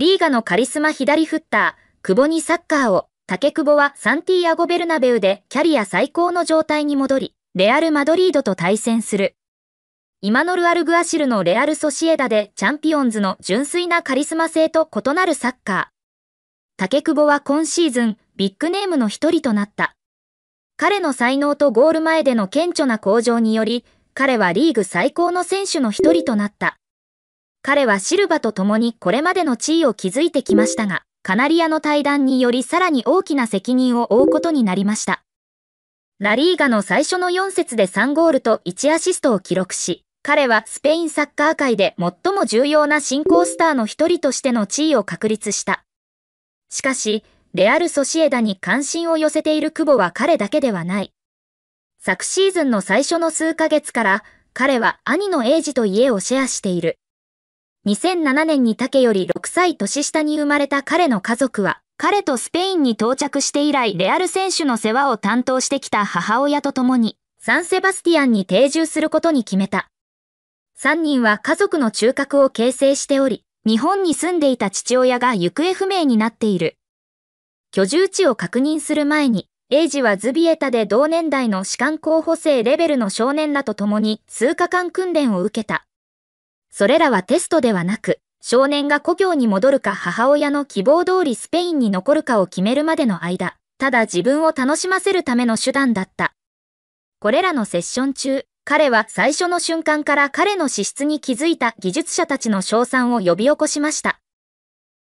リーガのカリスマ左フッター、久保にサッカーを、竹久保はサンティアゴ・ベルナベウでキャリア最高の状態に戻り、レアル・マドリードと対戦する。イマノル・アルグアシルのレアル・ソシエダでチャンピオンズの純粋なカリスマ性と異なるサッカー。竹久保は今シーズン、ビッグネームの一人となった。彼の才能とゴール前での顕著な向上により、彼はリーグ最高の選手の一人となった。彼はシルバと共にこれまでの地位を築いてきましたが、カナリアの対談によりさらに大きな責任を負うことになりました。ラリーガの最初の4節で3ゴールと1アシストを記録し、彼はスペインサッカー界で最も重要な進行スターの一人としての地位を確立した。しかし、レアル・ソシエダに関心を寄せている久保は彼だけではない。昨シーズンの最初の数ヶ月から、彼は兄のエイジと家をシェアしている。2007年に竹より6歳年下に生まれた彼の家族は、彼とスペインに到着して以来レアル選手の世話を担当してきた母親と共に、サンセバスティアンに定住することに決めた。3人は家族の中核を形成しており、日本に住んでいた父親が行方不明になっている。居住地を確認する前に、エイジはズビエタで同年代の士官候補生レベルの少年らと共に数日間訓練を受けた。それらはテストではなく、少年が故郷に戻るか母親の希望通りスペインに残るかを決めるまでの間、ただ自分を楽しませるための手段だった。これらのセッション中、彼は最初の瞬間から彼の資質に気づいた技術者たちの称賛を呼び起こしました。